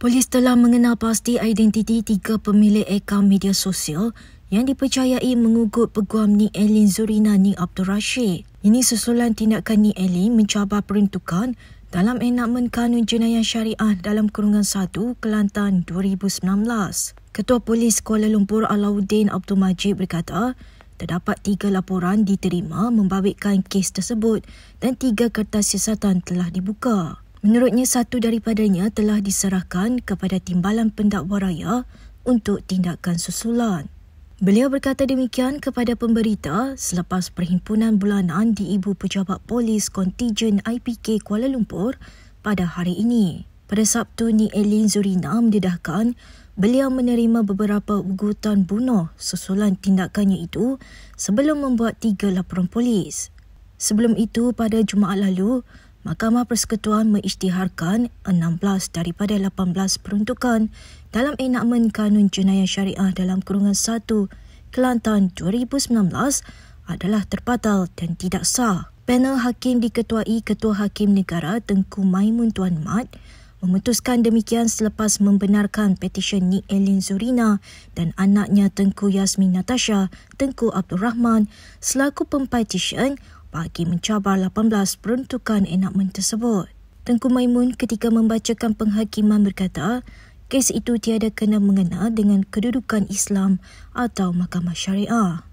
Polis telah mengenal pasti identiti tiga pemilik akaun media sosial yang dipercayai mengugut peguam Ni Elin Zurina Ni Abdul Rashid. Ini susulan tindakan Ni Elin mencabar peruntukan dalam enakmen kanun jenayah syariah dalam kurungan 1 Kelantan 2019. Ketua Polis Kuala Lumpur Alauddin Abdul Majid berkata, terdapat tiga laporan diterima membabitkan kes tersebut dan tiga kertas siasatan telah dibuka. Menurutnya satu daripadanya telah diserahkan kepada timbalan pendakwa raya untuk tindakan susulan. Beliau berkata demikian kepada pemberita selepas perhimpunan bulanan di Ibu Pejabat Polis Kontijen IPK Kuala Lumpur pada hari ini. Pada Sabtu, Ni Elin Zurina mendedahkan beliau menerima beberapa ugutan bunuh susulan tindakannya itu sebelum membuat tiga laporan polis. Sebelum itu, pada Jumaat lalu, Mahkamah Persekutuan mengisytiharkan 16 daripada 18 peruntukan dalam enakmen kanun jenayah syariah dalam kurungan 1 Kelantan 2019 adalah terpatal dan tidak sah. Panel Hakim diketuai Ketua Hakim Negara Tengku Maimun Tuan Mat memutuskan demikian selepas membenarkan petisyen Nik Elin Zurina dan anaknya Tengku Yasmin Natasha Tengku Abdul Rahman selaku pempetisyen bagi mencabar 18 peruntukan enakmen tersebut. Tengku Maimun ketika membacakan penghakiman berkata, kes itu tiada kena mengena dengan kedudukan Islam atau Mahkamah Syariah.